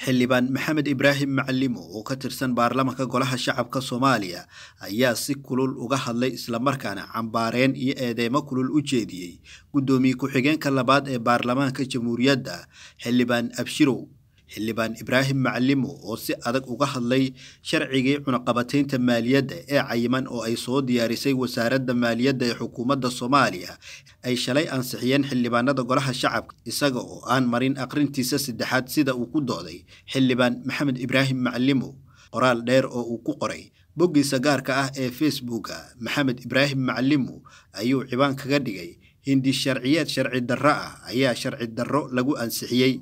xildhibaan maxamed ibraahim macalimo oo ka tirsan baarlamanka golaha shacabka soomaaliya ayaa si kulul uga hadlay islamarkaana cambaareen iyo eedeymo kulul u jeediyey guddoomiye ku-xigeenka labaad ee baarlamaanka jamhuuriyadda xildhibaan abshirow xildhibaan ibraahim macalimo oo si adag uga hadlay sharcigii cunaqabataynta maaliyadda ee cayiman oo ay soo diyaarisay wasaaradda maaliyadda ee xukuumadda soomaaliya ay shalay ansixiyeen xildhibaanada golaha shacabka isaga oo aan marin aqrintiisa saddexaad sida uu ku dooday xildhibaan maxamed ibraahim macalimo qoraal dheer oo uu ku qoray boggiisa gaarka ah ee facebooka maxamed ibraahim macalimo ayuu cibaan kaga dhigay hindi sharciyeed sharci darro ah ayaa sharci darro lagu ansixiyey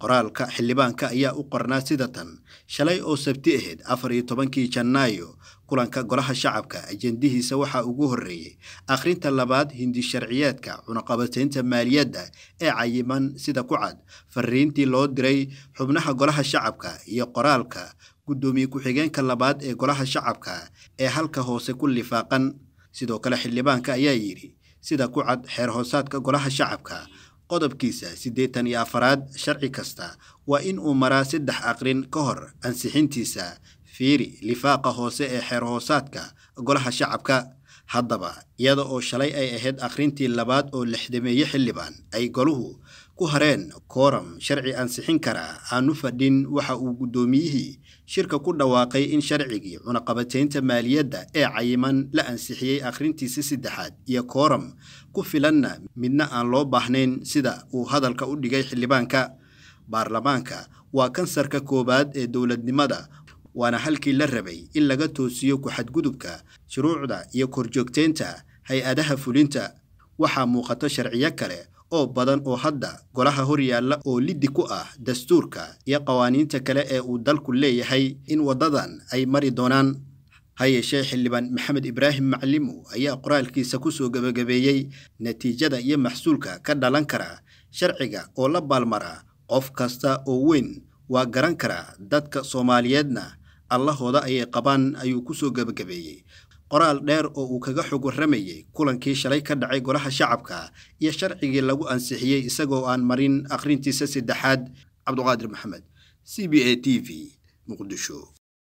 qoraalka xildhibaanka ayaa u qornaa sida tan shalay oo sabti ahayd afar iyo tobankii janaayo kulanka golaha shacabka ajendihiisa waxaa ugu horreeyey akhrinta labaad hindi sharciyeedka cunaqabateynta maaliyadda ee cayiman sida ku cad fariintii loo diray xubnaha golaha shacabka iyo qoraalka guddoomiye ku-xigeenka labaad ee golaha shacabka ee halka hoose ku lifaaqan sidoo kale xildhibaanka ayaa yidhi sida ku cad xeer hoosaadka golaha shacabka qodobkiisa siddeetan iyo afaraad sharci kasta waa in uu maraa saddex aqrin ka hor ansixintiisa fiiri lifaaqa hoose ee xeer hoosaadka golaha shacabka haddaba iyada oo shalay ay ahayd akhrintii labaad oo lixdameeye xildhibaan ay goluhu ku hareen kooram sharci ansixin karaa aanu fadhin waxa uu guddoomiyihii shirka ku dhawaaqay in sharcigii cunaqabateynta maaliyadda ee cayiman la ansixiyey akhrintiisi saddexaad iyo kooram ku filanna midna aan loo baahnayn sida uu hadalka u dhigay xildhibaanka baarlamaanka waa kansarka koowaad ee dowladnimada waana halkii la rabay in laga toosiyo ku-xadgudubka shuruucda iyo korjoogteynta hay-adaha fulinta waxaa muuqata sharciyo kale oo badan oo hadda golaha hor yaalla oo liddi ku ah dastuurka iyo qawaaniinta kale ee uu dalku leeyahay in waddadan ay mari doonaan ha xildhibaan maxamed ibraahim macalimu ayaa qoraalkiisa kusoo gebagabeeyey natiijada iyo maxsuulka ka dhalan kara sharciga oo la baalmara qof kasta oo weyn waa garan karaa dadka soomaaliyeedna allahooda ayay qabaan ayuu kusoo gebagabeeyey qoraal dheer oo uu kaga xog warramayey kulankii shalay ka dhacay golaha shacabka iyo sharcigii lagu ansixiyey isagoo aan marin akhrintiisa saddexaad cabduqaadir maxamed c b a t v muqdisho